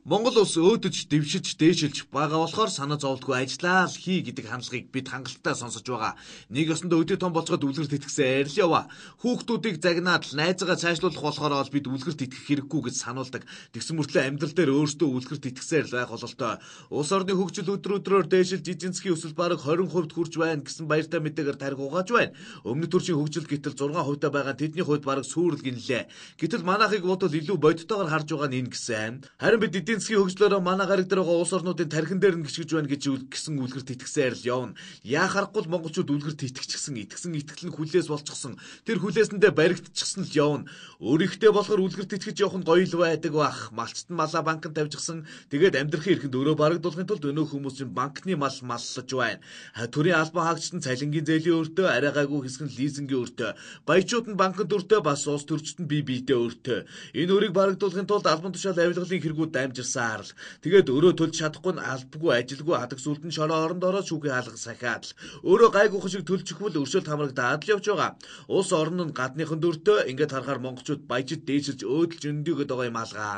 Монгол улс өөдөж, дэвшиж, дээшилж байгаа болохоор санаа зовлтгүй ажиллаа л хий гэдэг хандлагыг бид хангалттай сонсож байгаа. Нэг ёсондоо өдөө том болцоход үлгэр тэтгсэн арил яваа. Хүүхдүүдийг загнаад найзгаа цаашлуулах болохоор бид үлгэр тэтгэх хэрэггүй гэж сануулдаг. Тэгсэн мөртлөө амьдрал дээр өөртөө үлгэр тэтгсээр л байх бололтой. Улс орны хөгжил өдрө өдрөөр дээшилж, эзэн засгийн өсөлт бараг 20% хүрч байна гэсэн баяртай мэдээгээр тарих угааж байна. Өмнөд төрчийн хөгжил гэтэл 6% та байгаа тэдний хувьд бараг сүүрэл гинлээ. Гэтэл манайхыг бодвол илүү бодтойгоор харж байгаа нь энэ гэсэн. Харин бид эдийн эцгийн хөгжлөөрөө манай гараг дээр байгаа улс орнуудын тархин дээр нь гიშгэж байна гэж гэсэн үлгэрт итгэсээр л явна. Яа харахгүй л монголчууд үлгэрт итгэчихсэн, итгэсэн итгэл нь хүлээс болчихсон. Тэр хүлээсэндээ баригдчихсан л явна. Өөрийнхтэй болохоор үлгэрт итгэж явах нь гоё л байдаг бах. Малчт нь малаа банкнд тавьчихсан. Тэгээд амьдрахын эрхэнд өрөө барагдуулахын тулд өнөө хүмүүс чинь банкны мал маллаж байна. Төрийн албан хаагчид нь цалингийн зээлийн өртөө, арай гайгүй хэсэг нь лизингийн өртөө. Баячууд нь банкнд өртөө, бас улс төрчид нь бие биедээ өртөө. Энэ өрийг барагдуулахын тулд албан тушаал авилгалын хэрэгүүд дамжиж ажилласаар л тэгээд өрөө төлж чадахгүй нь албгүй ажилгүй адаг сүлд нь шороо оронд ороо шүүхий хаалга сахиад л өөрөө гайгүй хөшиг төлчихвөл өршөөл хамрагдаад л явж байгаа. Улс орн нь гадныхан дөртөө ингээд харахаар монголчууд баяжид дээшилж өөдөлж өндөгөд байгаа юм алгаа.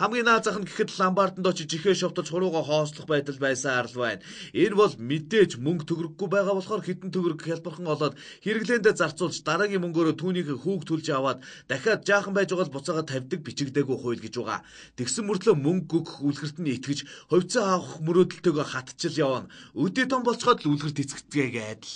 Хамгийн наад зах нь гэхэд ламбарданд очиж жихээ шовтолж хуруугаа хоослох байдал байсаар л байна. Энэ бол мэдээж мөнгө төгрөггүй байгаа болохоор хитэн төгрөг хялбархан олоод хэрэглээндээ зарцуулж дараагийн мөнгөөрөө түүнийг хүүг төлж аваад дахиад жаахан байж байгаа л буцаага тавьдаг бичигдээгүй хууль гэж байгаа. Тэгсэн мөртлөө мөнгө гүнг гүгх үлгэрт нь итгэж ховцоо авах мөрөөдөлтөөгөө хатчил явна. Өдөө том болцоход л үлгэрт эцэгцгээгээд л